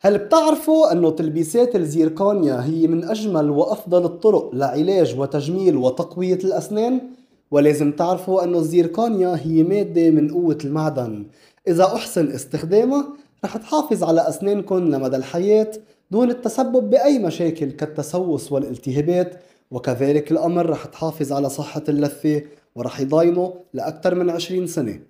هل بتعرفوا أنه تلبيسات الزيركونيا هي من أجمل وأفضل الطرق لعلاج وتجميل وتقوية الأسنان؟ ولازم تعرفوا أنه الزيركونيا هي مادة من قوة المعدن إذا أحسن استخدامها رح تحافظ على أسنانكم لمدى الحياة دون التسبب بأي مشاكل كالتسوس والالتهابات وكذلك الأمر رح تحافظ على صحة اللثة ورح يضاينه لأكثر من 20 سنة